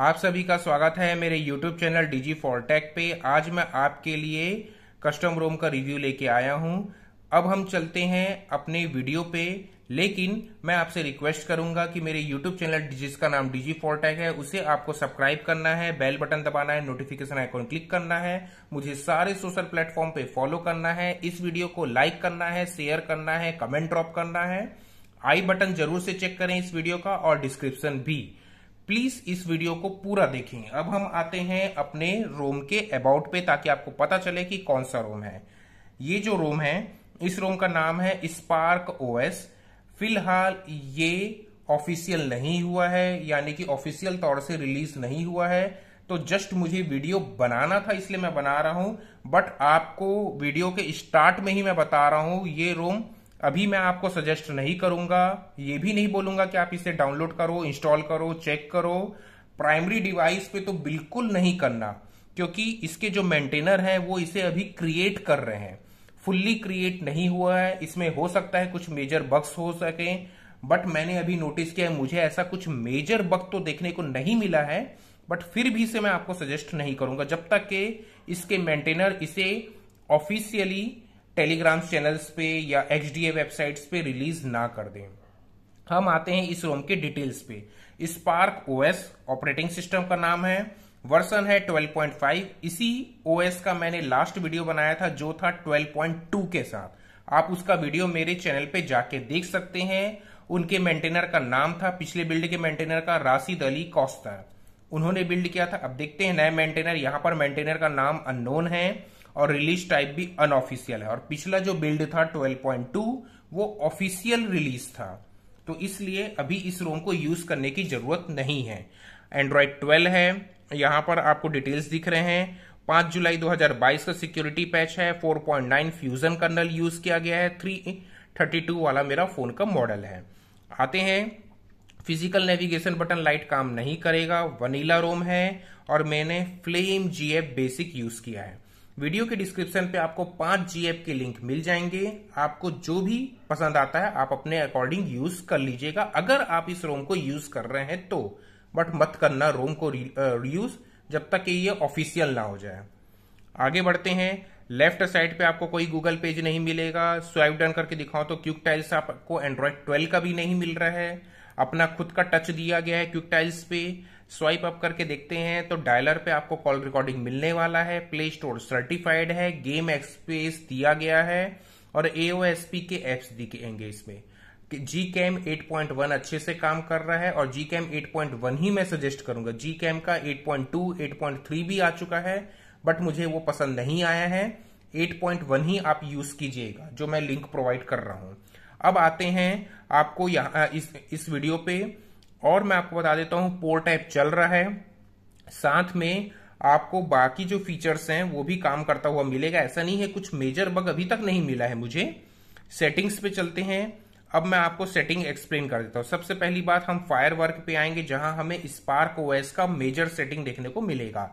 आप सभी का स्वागत है मेरे YouTube चैनल डिजी फॉलटेक पे आज मैं आपके लिए कस्टम रोम का रिव्यू लेके आया हूं अब हम चलते हैं अपने वीडियो पे लेकिन मैं आपसे रिक्वेस्ट करूंगा कि मेरे YouTube चैनल जिसका नाम डिजी फॉलटेक है उसे आपको सब्सक्राइब करना है बेल बटन दबाना है नोटिफिकेशन आइकॉन क्लिक करना है मुझे सारे सोशल प्लेटफॉर्म पे फॉलो करना है इस वीडियो को लाइक करना है शेयर करना है कमेंट ड्रॉप करना है आई बटन जरूर से चेक करें इस वीडियो का और डिस्क्रिप्शन भी प्लीज इस वीडियो को पूरा देखें अब हम आते हैं अपने रोम के अबाउट पे ताकि आपको पता चले कि कौन सा रोम है ये जो रोम है इस रोम का नाम है स्पार्क ओएस फिलहाल ये ऑफिशियल नहीं हुआ है यानी कि ऑफिशियल तौर से रिलीज नहीं हुआ है तो जस्ट मुझे वीडियो बनाना था इसलिए मैं बना रहा हूं बट आपको वीडियो के स्टार्ट में ही मैं बता रहा हूं ये रोम अभी मैं आपको सजेस्ट नहीं करूंगा ये भी नहीं बोलूंगा कि आप इसे डाउनलोड करो इंस्टॉल करो चेक करो प्राइमरी डिवाइस पे तो बिल्कुल नहीं करना क्योंकि इसके जो मेंटेनर हैं वो इसे अभी क्रिएट कर रहे हैं फुल्ली क्रिएट नहीं हुआ है इसमें हो सकता है कुछ मेजर बग्स हो सके बट मैंने अभी नोटिस किया है मुझे ऐसा कुछ मेजर बग तो देखने को नहीं मिला है बट फिर भी इसे मैं आपको सजेस्ट नहीं करूंगा जब तक के इसके मेंटेनर इसे ऑफिशियली टेलीग्राम चैनल्स पे या एच वेबसाइट्स पे रिलीज ना कर दें हम आते हैं इस रोम के डिटेल्स पे स्पार्क ओएस ऑपरेटिंग सिस्टम का नाम है वर्सन है 12.5 इसी ओएस का मैंने लास्ट वीडियो बनाया था जो था 12.2 के साथ आप उसका वीडियो मेरे चैनल पे जाके देख सकते हैं उनके मेंटेनर का नाम था पिछले बिल्ड के मेंटेनर का राशिद अली कौस्ता उन्होंने बिल्ड किया था अब देखते हैं नए मेंटेनर यहां पर मेंटेनर का नाम अननोन है और रिलीज टाइप भी अनऑफिशियल है और पिछला जो बिल्ड था 12.2 वो ऑफिशियल रिलीज था तो इसलिए अभी इस रोम को यूज करने की जरूरत नहीं है एंड्रॉयड 12 है यहां पर आपको डिटेल्स दिख रहे हैं 5 जुलाई 2022 का सिक्योरिटी पैच है 4.9 फ्यूजन कर्नल यूज किया गया है 332 वाला मेरा फोन का मॉडल है आते हैं फिजिकल नेविगेशन बटन लाइट काम नहीं करेगा वनीला रोम है और मैंने फ्लेम जी बेसिक यूज किया है वीडियो के डिस्क्रिप्शन पे आपको पांच जी एप के लिंक मिल जाएंगे आपको जो भी पसंद आता है आप अपने अकॉर्डिंग यूज कर लीजिएगा अगर आप इस रोम को यूज कर रहे हैं तो बट मत करना रोम को यूज जब तक कि ये ऑफिशियल ना हो जाए आगे बढ़ते हैं लेफ्ट साइड पे आपको कोई गूगल पेज नहीं मिलेगा स्वाइप डन करके दिखाओ तो क्यूक टाइल्स आपको एंड्रॉइड ट्वेल्व का भी नहीं मिल रहा है अपना खुद का टच दिया गया है क्यूक टाइल्स पे स्वाइप अप करके देखते हैं तो डायलर पे आपको कॉल रिकॉर्डिंग मिलने वाला है प्ले स्टोर सर्टिफाइड है गेम एक्सपेस दिया गया है और एओएसपी के एप्स दिखेंगे इसमें G cam eight point one अच्छे से काम कर रहा है और G cam eight point one ही मैं सजेस्ट करूंगा जी कैम का eight point two eight point three भी आ चुका है बट मुझे वो पसंद नहीं आया है एट पॉइंट वन ही आप यूज कीजिएगा जो मैं लिंक प्रोवाइड कर रहा हूं अब आते हैं आपको यहाँ इस इस वीडियो पे और मैं आपको बता देता हूं पोर्ट टाइप चल रहा है साथ में आपको बाकी जो फीचर्स हैं वो भी काम करता हुआ मिलेगा ऐसा नहीं है कुछ मेजर बग अभी तक नहीं मिला है मुझे सेटिंग्स पे चलते हैं अब मैं आपको सेटिंग एक्सप्लेन कर देता हूं सबसे पहली बात हम फायर वर्क पे आएंगे जहां हमें स्पार्क ओएस का मेजर सेटिंग देखने को मिलेगा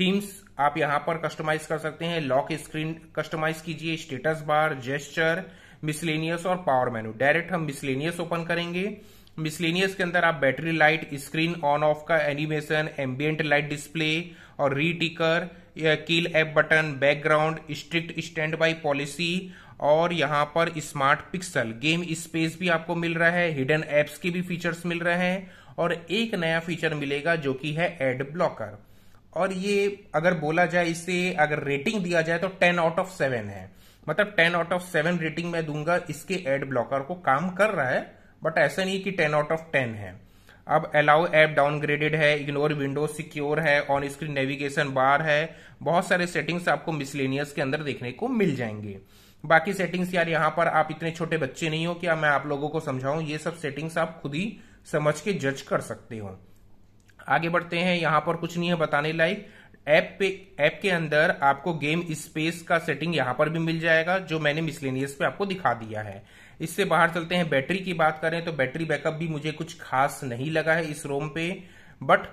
थीम्स आप यहां पर कस्टमाइज कर सकते हैं लॉक स्क्रीन कस्टमाइज कीजिए स्टेटस बार जेस्टर मिसलेनियस और पावर मेनू डायरेक्ट हम मिसलेनियस ओपन करेंगे मिसलिनियस के अंदर आप battery light screen on off का एनिमेशन एम्बियंट लाइट डिस्प्ले और रीटिकर kill app button background strict standby policy और यहाँ पर स्मार्ट पिक्सल गेम स्पेस भी आपको मिल रहा है हिडन एप्स के भी फीचर्स मिल रहे हैं और एक नया फीचर मिलेगा जो कि है एड ब्लॉकर और ये अगर बोला जाए इसे अगर रेटिंग दिया जाए तो टेन आउट ऑफ सेवन है मतलब ten out of seven rating मैं दूंगा इसके एड ब्लॉकर को काम कर रहा है बट ऐसा नहीं कि टेन आउट ऑफ टेन है अब अलाउ ऐप डाउनग्रेडेड है इग्नोर विंडो सिक्योर है ऑन स्क्रीन नेविगेशन बार है बहुत सारे सेटिंग्स आपको मिसलेनियस के अंदर देखने को मिल जाएंगे बाकी सेटिंग्स यार यहां पर आप इतने छोटे बच्चे नहीं हो कि मैं आप लोगों को समझाऊं ये सब सेटिंग्स आप खुद ही समझ के जज कर सकते हो आगे बढ़ते हैं यहाँ पर कुछ नहीं है बताने लायक ऐप पे ऐप के अंदर आपको गेम स्पेस का सेटिंग यहां पर भी मिल जाएगा जो मैंने मिसलेनियस पे आपको दिखा दिया है इससे बाहर चलते हैं बैटरी की बात करें तो बैटरी बैकअप भी मुझे कुछ खास नहीं लगा है इस रोम पे बट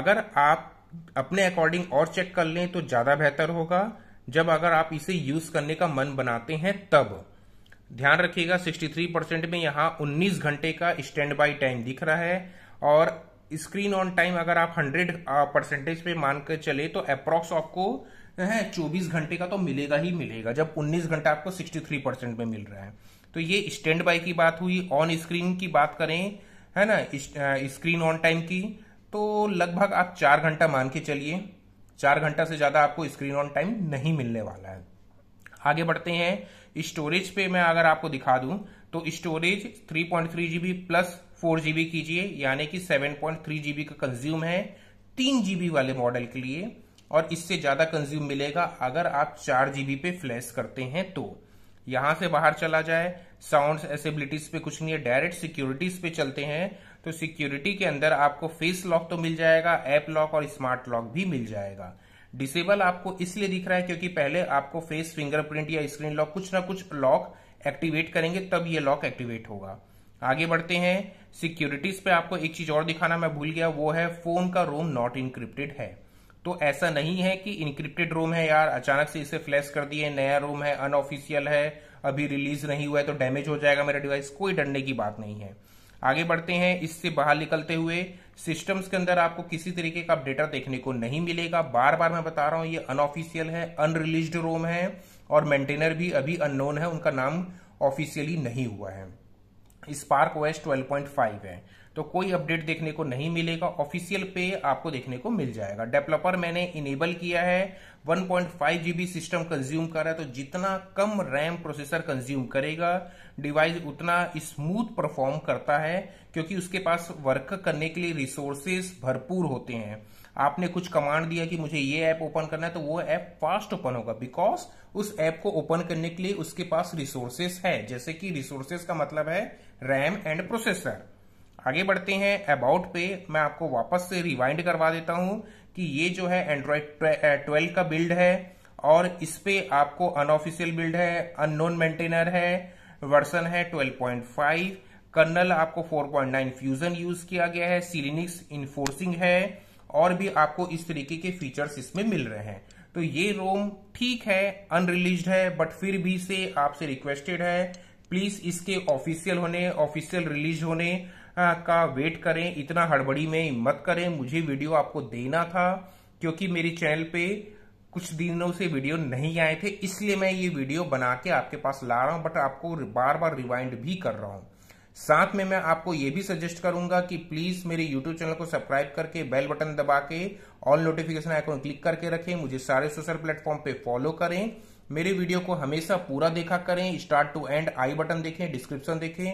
अगर आप अपने अकॉर्डिंग और चेक कर लें तो ज़्यादा बेहतर होगा जब अगर आप इसे यूज़ करने का मन बनाते हैं तब ध्यान रखिएगा 63 परसेंट में यहां 19 घंटे का स्टैंड बाई टाइम दिख रहा है और स्क्रीन ऑन टाइम अगर आप 100 परसेंटेज पे मानकर चले तो अप्रोक्स आपको है 24 घंटे का तो मिलेगा ही मिलेगा जब 19 घंटा आपको 63 परसेंट में मिल रहा है तो ये स्टैंड बाय की बात हुई ऑन स्क्रीन की बात करें है ना स्क्रीन ऑन टाइम की तो लगभग आप चार घंटा मान के चलिए चार घंटा से ज़्यादा आपको स्क्रीन ऑन टाइम नहीं मिलने वाला है आगे बढ़ते हैं स्टोरेज पे मैं अगर आपको दिखा दूं तो storage 3.3 point GB plus four GB कीजिए यानी कि 7.3 पॉइंट जीबी का कंज्यूम है तीन जीबी वाले मॉडल के लिए और इससे ज़्यादा कंज्यूम मिलेगा अगर आप चार जीबी पे फ्लैश करते हैं तो यहां से बाहर चला जाए साउंड एसेबिलिटीज पे कुछ नहीं है डायरेक्ट सिक्योरिटीज पे चलते हैं तो सिक्योरिटी के अंदर आपको फेस लॉक तो मिल जाएगा ऐप लॉक और स्मार्ट लॉक भी मिल जाएगा डिसेबल आपको इसलिए दिख रहा है क्योंकि पहले आपको फेस फिंगरप्रिंट या स्क्रीन लॉक कुछ ना कुछ लॉक एक्टिवेट करेंगे तब ये लॉक एक्टिवेट होगा आगे बढ़ते हैं सिक्योरिटीज पे आपको एक चीज और दिखाना मैं भूल गया वो है फोन का रोम नॉट इनक्रिप्टेड है तो ऐसा नहीं है कि इनक्रिप्टेड रूम है यार अचानक से इसे फ्लैश कर दिए नया रूम है अनऑफिशियल है अभी रिलीज नहीं हुआ है तो डैमेज हो जाएगा मेरा डिवाइस कोई डरने की बात नहीं है आगे बढ़ते हैं इससे बाहर निकलते हुए सिस्टम्स के अंदर आपको किसी तरीके का डेटा देखने को नहीं मिलेगा बार बार मैं बता रहा हूं ये अनऑफिशियल है अनरिलीज रोम है और मेंटेनर भी अभी अननोन है उनका नाम ऑफिशियली नहीं हुआ है स्पार्क ओएस 12.5 है तो कोई अपडेट देखने को नहीं मिलेगा ऑफिशियल पे आपको देखने को मिल जाएगा डेवलपर मैंने इनेबल किया है 1.5 पॉइंट सिस्टम कंज्यूम कर रहा है तो जितना कम रैम प्रोसेसर कंज्यूम करेगा डिवाइस उतना स्मूथ परफॉर्म करता है क्योंकि उसके पास वर्क करने के लिए रिसोर्सेस भरपूर होते हैं आपने कुछ कमांड दिया कि मुझे ये ऐप ओपन करना है तो वो ऐप फास्ट ओपन होगा बिकॉज उस ऐप को ओपन करने के लिए उसके पास रिसोर्सेस है जैसे कि रिसोर्सेस का मतलब है रैम एंड प्रोसेसर आगे बढ़ते हैं अबाउट पे मैं आपको वापस से रिवाइंड करवा देता हूं कि ये जो है एंड्रॉयड ट्वेल्व का बिल्ड है और इस पे आपको अनऑफिशियल बिल्ड है अननोन मेंटेनर है वर्सन है 12.5 कर्नल आपको 4.9 फ्यूजन यूज किया गया है सीलिनिक्स इन्फोर्सिंग है और भी आपको इस तरीके के फीचर्स इसमें मिल रहे हैं तो ये रोम ठीक है अनरिलीज है बट फिर भी से आपसे रिक्वेस्टेड है प्लीज इसके ऑफिशियल होने ऑफिशियल रिलीज होने का वेट करें इतना हड़बड़ी में मत करें मुझे वीडियो आपको देना था क्योंकि मेरे चैनल पे कुछ दिनों से वीडियो नहीं आए थे इसलिए मैं ये वीडियो बना के आपके पास ला रहा हूं बट आपको बार बार रिवाइंड भी कर रहा हूं साथ में मैं आपको ये भी सजेस्ट करूंगा कि प्लीज मेरे यूट्यूब चैनल को सब्सक्राइब करके बेल बटन दबा के ऑल नोटिफिकेशन आइकॉन क्लिक करके रखें मुझे सारे सोशल प्लेटफॉर्म पे फॉलो करें मेरे वीडियो को हमेशा पूरा देखा करें start to end I button देखें डिस्क्रिप्शन देखें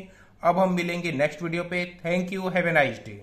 अब हम मिलेंगे नेक्स्ट वीडियो पे thank you have a nice day